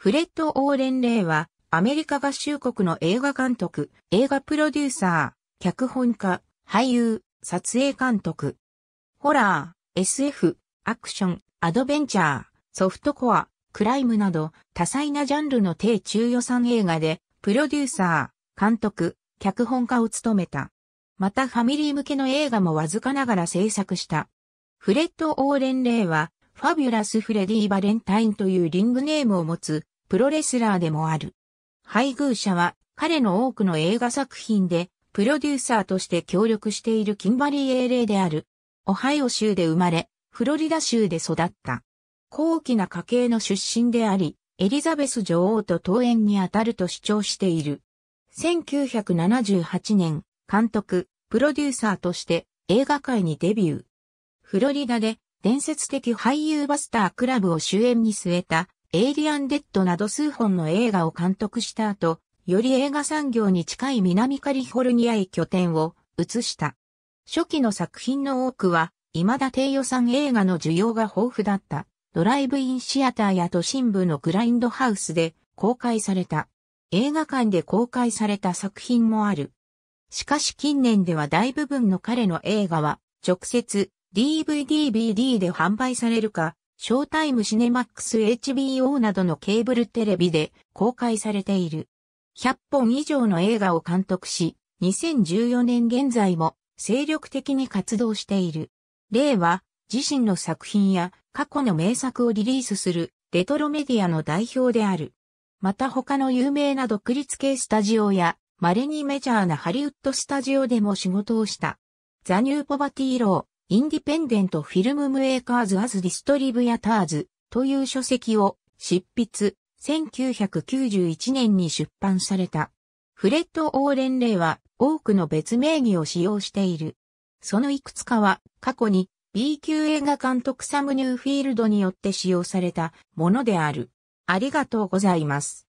フレッド・オーレン・レイは、アメリカ合衆国の映画監督、映画プロデューサー、脚本家、俳優、撮影監督。ホラー、SF、アクション、アドベンチャー、ソフトコア、クライムなど、多彩なジャンルの低中予算映画で、プロデューサー、監督、脚本家を務めた。またファミリー向けの映画もわずかながら制作した。フレッド・オーレン・レイは、ファビュラス・フレディ・バレンタインというリングネームを持つ、プロレスラーでもある。配偶者は、彼の多くの映画作品で、プロデューサーとして協力しているキンバリー・エーレイである。オハイオ州で生まれ、フロリダ州で育った。高貴な家系の出身であり、エリザベス女王と登園にあたると主張している。1978年、監督、プロデューサーとして映画界にデビュー。フロリダで伝説的俳優バスタークラブを主演に据えた、エイリアン・デッドなど数本の映画を監督した後、より映画産業に近い南カリフォルニアへ拠点を移した。初期の作品の多くは、未だ低予算映画の需要が豊富だった。ドライブインシアターや都心部のグラインドハウスで公開された。映画館で公開された作品もある。しかし近年では大部分の彼の映画は直接 DVD、BD で販売されるか、ショータイムシネマックス HBO などのケーブルテレビで公開されている。100本以上の映画を監督し、2014年現在も精力的に活動している。例は、自身の作品や過去の名作をリリースするレトロメディアの代表である。また他の有名な独立系スタジオや、稀にメジャーなハリウッドスタジオでも仕事をした。ザ・ニュー・ポバティ・ロー、インディペンデントフィルムメーカーズ・アズ・ディストリブヤターズという書籍を執筆、1991年に出版された。フレッド・オーレン・レイは多くの別名義を使用している。そのいくつかは過去に B 級映画監督サム・ニューフィールドによって使用されたものである。ありがとうございます。